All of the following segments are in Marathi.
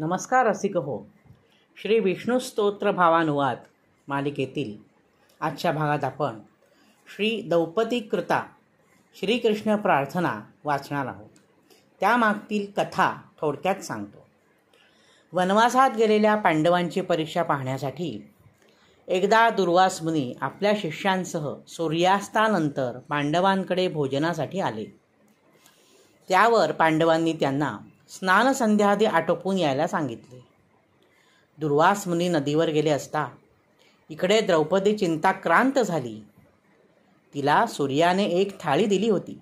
नमस्कार रसिक हो श्री विष्णू स्तोत्र भावानुवाद मालिकेतील आजच्या भागात आपण श्री द्रौपदी कृता श्रीकृष्ण प्रार्थना वाचणार आहोत त्यामागतील कथा थोडक्यात सांगतो वनवासात गेलेल्या पांडवांची परीक्षा पाहण्यासाठी एकदा दुर्वास आपल्या शिष्यांसह सूर्यास्तानंतर पांडवांकडे भोजनासाठी आले त्यावर पांडवांनी त्यांना स्नानसंध्याआधी आटोपून यायला सांगितले दुर्वास मुनी नदीवर गेले असता इकडे द्रौपदी चिंताक्रांत झाली तिला सूर्याने एक थाळी दिली होती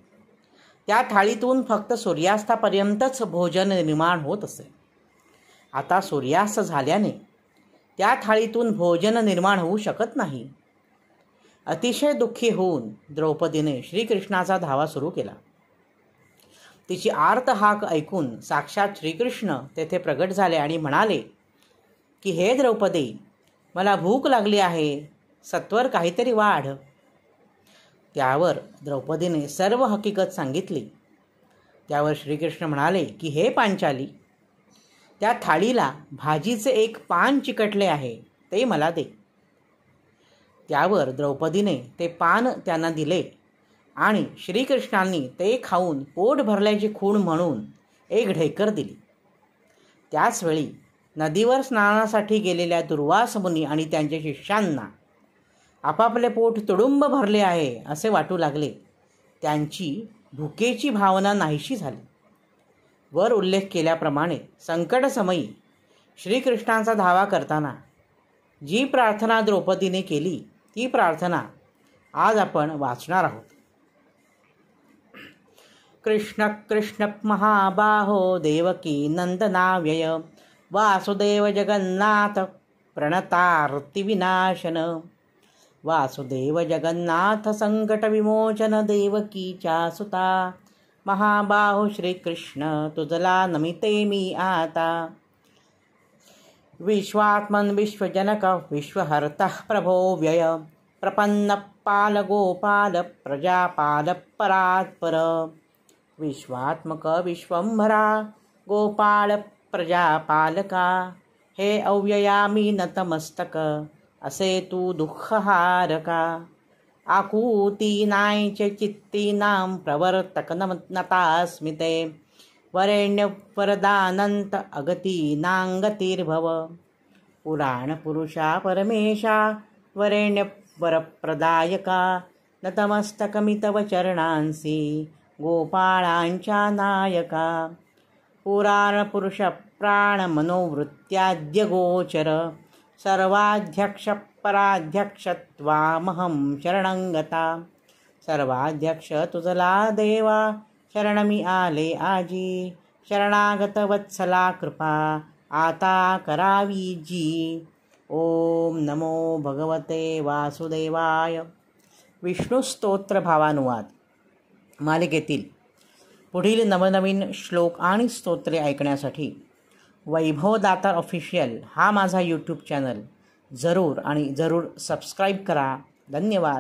त्या थाळीतून फक्त सूर्यास्तापर्यंतच भोजन निर्माण होत असे आता सूर्यास्त झाल्याने त्या थाळीतून भोजन निर्माण होऊ शकत नाही अतिशय दुःखी होऊन द्रौपदीने श्रीकृष्णाचा धावा सुरू केला तिची आर्त हाक ऐकून साक्षात श्रीकृष्ण तेथे प्रगट झाले आणि म्हणाले की हे द्रौपदी मला भूक लागली आहे सत्वर काहीतरी वाढ त्यावर द्रौपदीने सर्व हकीकत सांगितली त्यावर श्रीकृष्ण म्हणाले की हे पांचाली त्या थाळीला भाजीचे एक पान चिकटले आहे ते मला दे त्यावर द्रौपदीने ते पान त्यांना दिले आणि श्रीकृष्णांनी ते खाऊन पोट भरल्याची खूण म्हणून एक ढेकर दिली त्याचवेळी नदीवर स्नानासाठी गेलेल्या दुर्वास मुनी आणि त्यांच्या शिष्यांना आपापले पोट तुडुंब भरले आहे असे वाटू लागले त्यांची भुकेची भावना नाहीशी झाली वर उल्लेख केल्याप्रमाणे संकटसमयी श्रीकृष्णांचा धावा करताना जी प्रार्थना द्रौपदीने केली ती प्रार्थना आज आपण वाचणार आहोत कृष्णकृष्णमहाबाहो देवकीनन्दनाव्यय वासुदेवजगन्नाथप्रणतावृत्तिविनाशन वासुदेवजगन्नाथसङ्कटविमोचन देवकी चासुता महाबाहु श्रीकृष्ण मी आता विश्वात्मन् विश्वजनकविश्वहर्तः प्रभो व्यय प्रजापाल परात्पर विश्वात्मक विश्वंभरा गोपाळ प्रजापालका हे अव्ययामी नतमस्तक असे तू दुःखहारका चित्ती चित्तीनां प्रवर्तक नतास्मिते वरेण्यवरदानन्त अगतीनाङ्गतिर्भव पुराणपुरुषा परमेशा वरेण्यवरप्रदायका नतमस्तकमितव चरणांसि गोपाळांच्या नायका पुराण पुरुष प्राण मनोवृत्त्याद्य गोचर सर्वाध्यक्षपराध्यक्षत्वामहं शरणंगता सर्वाध्यक्ष तुझला देवा शरणमी आले आजी शरणागत वत्सला कृपा आता करावी जी ओम नमो भगवते वासुदेवाय विष्णुस्तोत्र भावानुवाद मालिकेतील पुढील नवनवीन श्लोक आणि स्तोत्रे ऐकण्यासाठी वैभवदाता ऑफिशियल हा माझा यूट्यूब चॅनल जरूर आणि जरूर सबस्क्राईब करा धन्यवाद